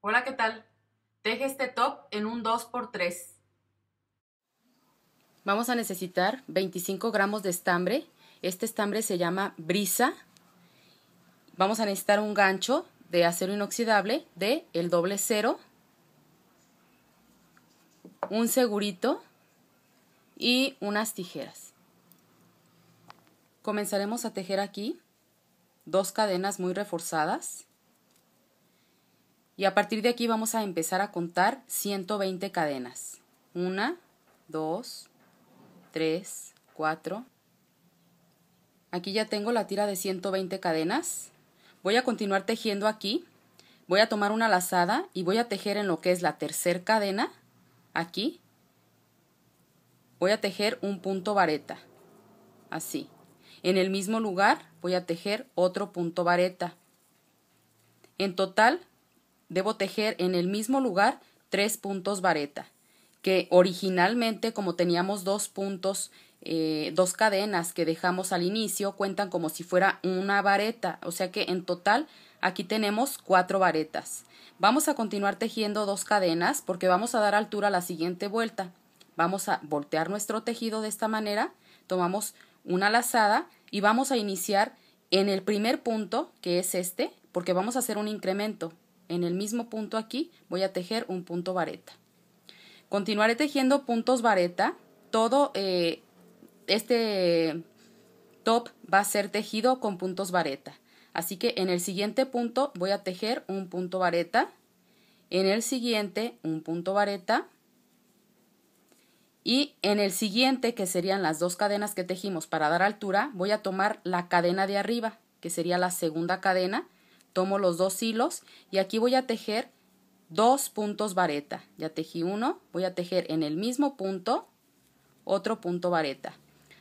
Hola, ¿qué tal? Teje este top en un 2x3. Vamos a necesitar 25 gramos de estambre. Este estambre se llama brisa. Vamos a necesitar un gancho de acero inoxidable de el doble cero. Un segurito y unas tijeras. Comenzaremos a tejer aquí dos cadenas muy reforzadas y a partir de aquí vamos a empezar a contar 120 cadenas. una 2, 3, 4. Aquí ya tengo la tira de 120 cadenas. Voy a continuar tejiendo aquí. Voy a tomar una lazada y voy a tejer en lo que es la tercera cadena, aquí, voy a tejer un punto vareta, así. En el mismo lugar voy a tejer otro punto vareta. En total, debo tejer en el mismo lugar tres puntos vareta, que originalmente como teníamos dos puntos, eh, dos cadenas que dejamos al inicio, cuentan como si fuera una vareta, o sea que en total aquí tenemos cuatro varetas. Vamos a continuar tejiendo dos cadenas porque vamos a dar altura a la siguiente vuelta. Vamos a voltear nuestro tejido de esta manera, tomamos una lazada y vamos a iniciar en el primer punto, que es este, porque vamos a hacer un incremento. En el mismo punto aquí voy a tejer un punto vareta. Continuaré tejiendo puntos vareta. Todo eh, este top va a ser tejido con puntos vareta. Así que en el siguiente punto voy a tejer un punto vareta. En el siguiente un punto vareta. Y en el siguiente, que serían las dos cadenas que tejimos para dar altura, voy a tomar la cadena de arriba, que sería la segunda cadena. Tomo los dos hilos y aquí voy a tejer dos puntos vareta. Ya tejí uno, voy a tejer en el mismo punto otro punto vareta.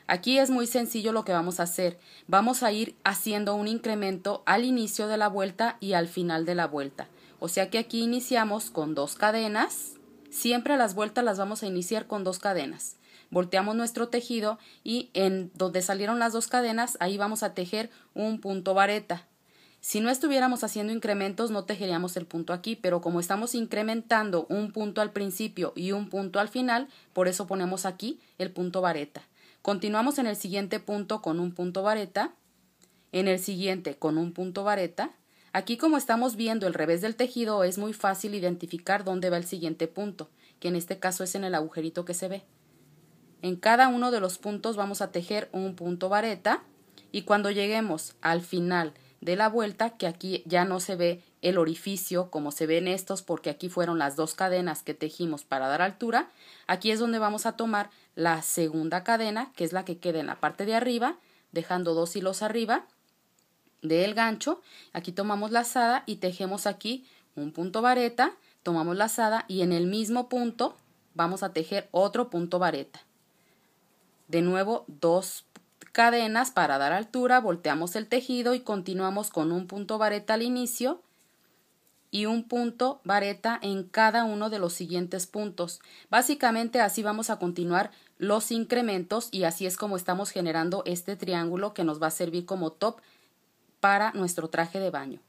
Aquí es muy sencillo lo que vamos a hacer. Vamos a ir haciendo un incremento al inicio de la vuelta y al final de la vuelta. O sea que aquí iniciamos con dos cadenas Siempre a las vueltas las vamos a iniciar con dos cadenas. Volteamos nuestro tejido y en donde salieron las dos cadenas, ahí vamos a tejer un punto vareta. Si no estuviéramos haciendo incrementos, no tejeríamos el punto aquí, pero como estamos incrementando un punto al principio y un punto al final, por eso ponemos aquí el punto vareta. Continuamos en el siguiente punto con un punto vareta, en el siguiente con un punto vareta, Aquí como estamos viendo el revés del tejido es muy fácil identificar dónde va el siguiente punto, que en este caso es en el agujerito que se ve. En cada uno de los puntos vamos a tejer un punto vareta y cuando lleguemos al final de la vuelta, que aquí ya no se ve el orificio como se ve en estos porque aquí fueron las dos cadenas que tejimos para dar altura, aquí es donde vamos a tomar la segunda cadena, que es la que queda en la parte de arriba, dejando dos hilos arriba, del gancho, aquí tomamos la lazada y tejemos aquí un punto vareta, tomamos la lazada y en el mismo punto vamos a tejer otro punto vareta. De nuevo, dos cadenas para dar altura, volteamos el tejido y continuamos con un punto vareta al inicio y un punto vareta en cada uno de los siguientes puntos. Básicamente así vamos a continuar los incrementos y así es como estamos generando este triángulo que nos va a servir como top para nuestro traje de baño.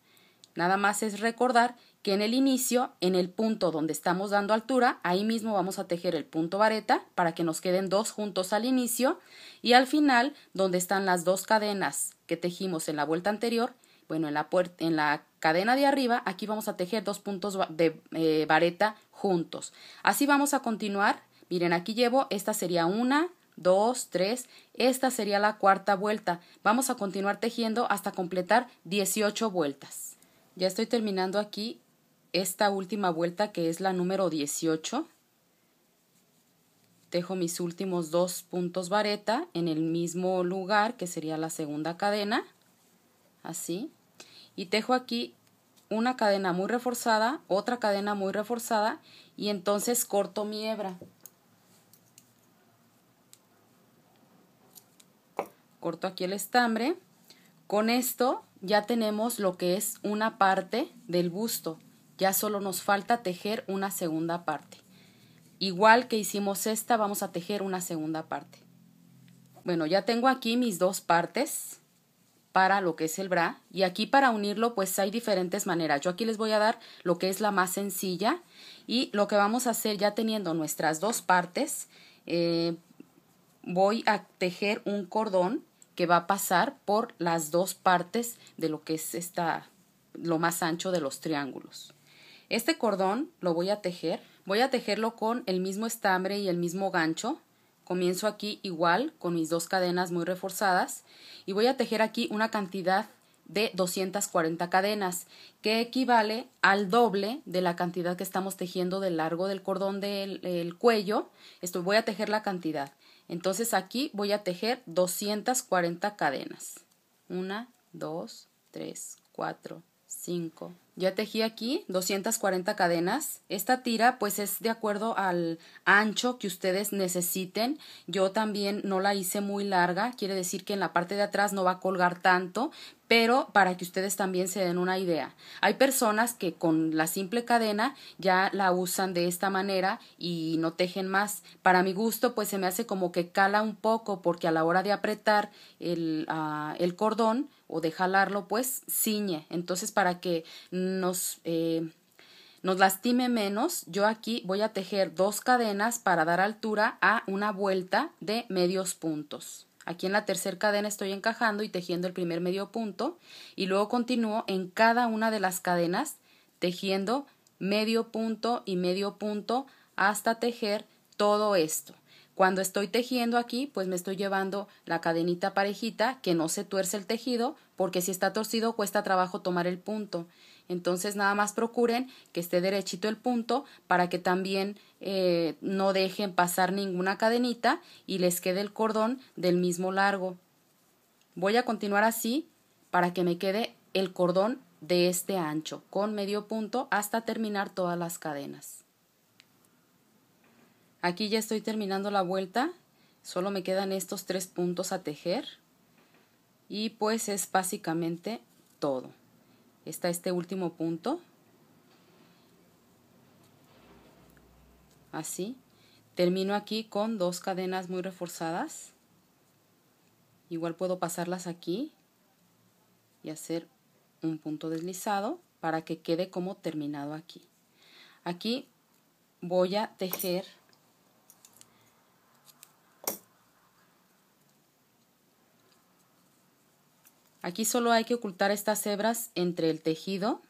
Nada más es recordar que en el inicio, en el punto donde estamos dando altura, ahí mismo vamos a tejer el punto vareta para que nos queden dos juntos al inicio y al final, donde están las dos cadenas que tejimos en la vuelta anterior, bueno, en la, en la cadena de arriba, aquí vamos a tejer dos puntos de eh, vareta juntos. Así vamos a continuar. Miren, aquí llevo, esta sería una, dos tres esta sería la cuarta vuelta. Vamos a continuar tejiendo hasta completar 18 vueltas. Ya estoy terminando aquí esta última vuelta que es la número 18. Tejo mis últimos dos puntos vareta en el mismo lugar que sería la segunda cadena. Así. Y tejo aquí una cadena muy reforzada, otra cadena muy reforzada y entonces corto mi hebra. corto aquí el estambre. Con esto ya tenemos lo que es una parte del busto. Ya solo nos falta tejer una segunda parte. Igual que hicimos esta, vamos a tejer una segunda parte. Bueno, ya tengo aquí mis dos partes para lo que es el bra y aquí para unirlo pues hay diferentes maneras. Yo aquí les voy a dar lo que es la más sencilla y lo que vamos a hacer ya teniendo nuestras dos partes eh, voy a tejer un cordón que va a pasar por las dos partes de lo que es esta, lo más ancho de los triángulos. Este cordón lo voy a tejer, voy a tejerlo con el mismo estambre y el mismo gancho. Comienzo aquí igual con mis dos cadenas muy reforzadas y voy a tejer aquí una cantidad de 240 cadenas, que equivale al doble de la cantidad que estamos tejiendo del largo del cordón del cuello. Esto voy a tejer la cantidad. Entonces aquí voy a tejer 240 cadenas. 1, 2, 3, 4, 5, ya tejí aquí 240 cadenas. Esta tira pues es de acuerdo al ancho que ustedes necesiten. Yo también no la hice muy larga, quiere decir que en la parte de atrás no va a colgar tanto, pero para que ustedes también se den una idea. Hay personas que con la simple cadena ya la usan de esta manera y no tejen más. Para mi gusto pues se me hace como que cala un poco porque a la hora de apretar el, ah, cordón o de jalarlo pues ciñe. Entonces para que nos, eh, nos lastime menos, yo aquí voy a tejer dos cadenas para dar altura a una vuelta de medios puntos. Aquí en la tercera cadena estoy encajando y tejiendo el primer medio punto y luego continúo en cada una de las cadenas tejiendo medio punto y medio punto hasta tejer todo esto. Cuando estoy tejiendo aquí, pues me estoy llevando la cadenita parejita que no se tuerce el tejido porque si está torcido cuesta trabajo tomar el punto. Entonces nada más procuren que esté derechito el punto para que también eh, no dejen pasar ninguna cadenita y les quede el cordón del mismo largo. Voy a continuar así para que me quede el cordón de este ancho con medio punto hasta terminar todas las cadenas. Aquí ya estoy terminando la vuelta, solo me quedan estos tres puntos a tejer y pues es básicamente todo está este último punto. Así. Termino aquí con dos cadenas muy reforzadas. Igual puedo pasarlas aquí y hacer un punto deslizado para que quede como terminado aquí. Aquí voy a tejer Aquí solo hay que ocultar estas hebras entre el tejido,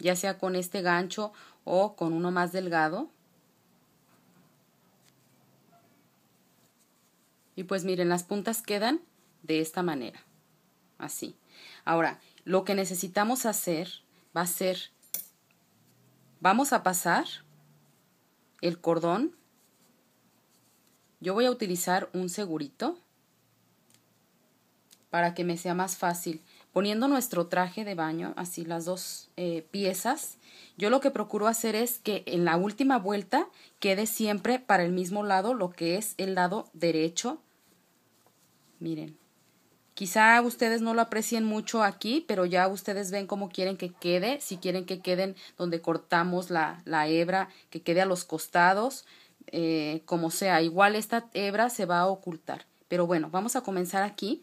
ya sea con este gancho o con uno más delgado. Y pues miren, las puntas quedan de esta manera, así. Ahora, lo que necesitamos hacer va a ser, vamos a pasar el cordón. Yo voy a utilizar un segurito para que me sea más fácil. Poniendo nuestro traje de baño, así las dos eh, piezas, yo lo que procuro hacer es que en la última vuelta quede siempre para el mismo lado lo que es el lado derecho. Miren, Quizá ustedes no lo aprecien mucho aquí, pero ya ustedes ven cómo quieren que quede, si quieren que queden donde cortamos la, la hebra, que quede a los costados, eh, como sea. Igual esta hebra se va a ocultar. Pero bueno, vamos a comenzar aquí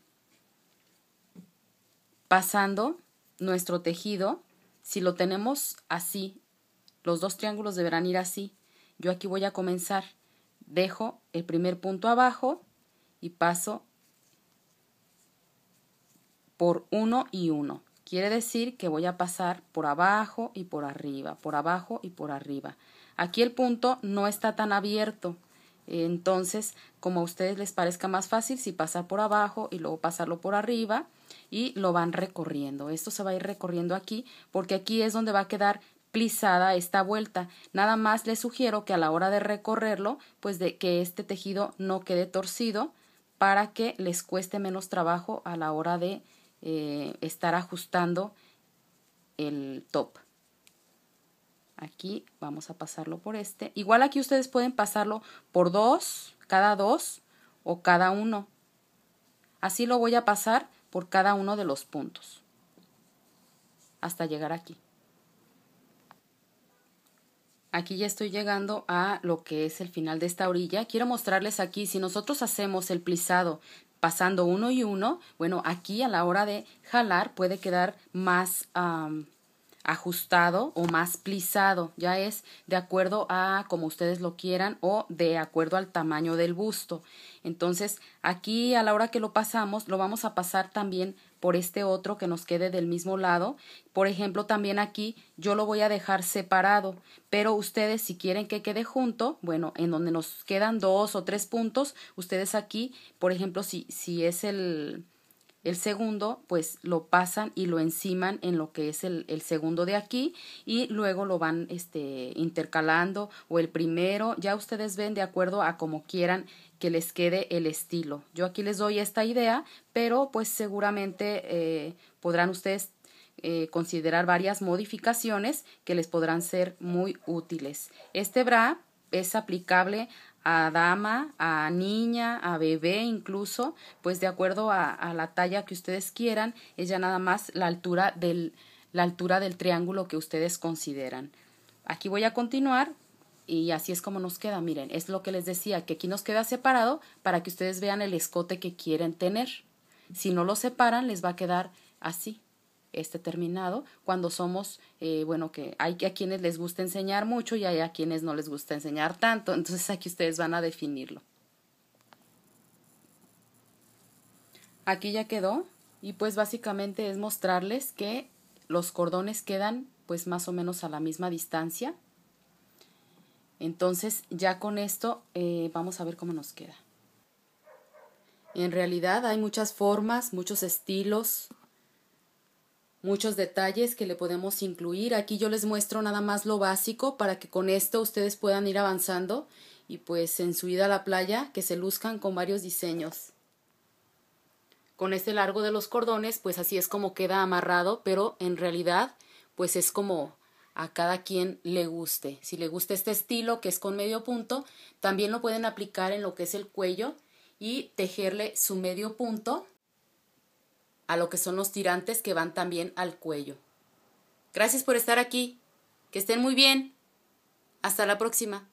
pasando nuestro tejido, si lo tenemos así, los dos triángulos deberán ir así. Yo aquí voy a comenzar, dejo el primer punto abajo y paso por uno y uno Quiere decir que voy a pasar por abajo y por arriba, por abajo y por arriba. Aquí el punto no está tan abierto, entonces como a ustedes les parezca más fácil, si pasar por abajo y luego pasarlo por arriba, y lo van recorriendo. Esto se va a ir recorriendo aquí porque aquí es donde va a quedar plisada esta vuelta. Nada más les sugiero que a la hora de recorrerlo, pues de que este tejido no quede torcido para que les cueste menos trabajo a la hora de eh, estar ajustando el top. Aquí vamos a pasarlo por este. Igual aquí ustedes pueden pasarlo por dos, cada dos o cada uno. Así lo voy a pasar por cada uno de los puntos hasta llegar aquí. Aquí ya estoy llegando a lo que es el final de esta orilla. Quiero mostrarles aquí, si nosotros hacemos el plisado pasando uno y uno, bueno, aquí a la hora de jalar puede quedar más, ajustado o más plisado, ya es de acuerdo a como ustedes lo quieran o de acuerdo al tamaño del busto. Entonces, aquí a la hora que lo pasamos, lo vamos a pasar también por este otro que nos quede del mismo lado. Por ejemplo, también aquí yo lo voy a dejar separado, pero ustedes si quieren que quede junto, bueno, en donde nos quedan dos o tres puntos, ustedes aquí, por ejemplo, si, si es el el segundo, pues lo pasan y lo enciman en lo que es el, segundo de aquí y luego lo van este, intercalando o el primero. Ya ustedes ven de acuerdo a como quieran que les quede el estilo. Yo aquí les doy esta idea, pero pues seguramente eh, podrán ustedes eh, considerar varias modificaciones que les podrán ser muy útiles. Este bra es aplicable a dama, a niña, a bebé incluso, pues de acuerdo a, la talla que ustedes quieran, es ya nada más la altura del, la altura del triángulo que ustedes consideran. Aquí voy a continuar y así es como nos queda. Miren, es lo que les decía, que aquí nos queda separado para que ustedes vean el escote que quieren tener. Si no lo separan, les va a quedar así este terminado cuando somos eh, bueno que hay a quienes les gusta enseñar mucho y hay a quienes no les gusta enseñar tanto entonces aquí ustedes van a definirlo aquí ya quedó y pues básicamente es mostrarles que los cordones quedan pues más o menos a la misma distancia entonces ya con esto eh, vamos a ver cómo nos queda en realidad hay muchas formas, muchos estilos, muchos detalles que le podemos incluir. Aquí yo les muestro nada más lo básico para que con esto ustedes puedan ir avanzando y pues en su ida a la playa que se luzcan con varios diseños. Con este largo de los cordones pues así es como queda amarrado, pero en realidad pues es como a cada quien le guste. Si le gusta este estilo que es con medio punto, también lo pueden aplicar en lo que es el cuello y tejerle su medio punto a lo que son los tirantes que van también al cuello. Gracias por estar aquí. Que estén muy bien. Hasta la próxima.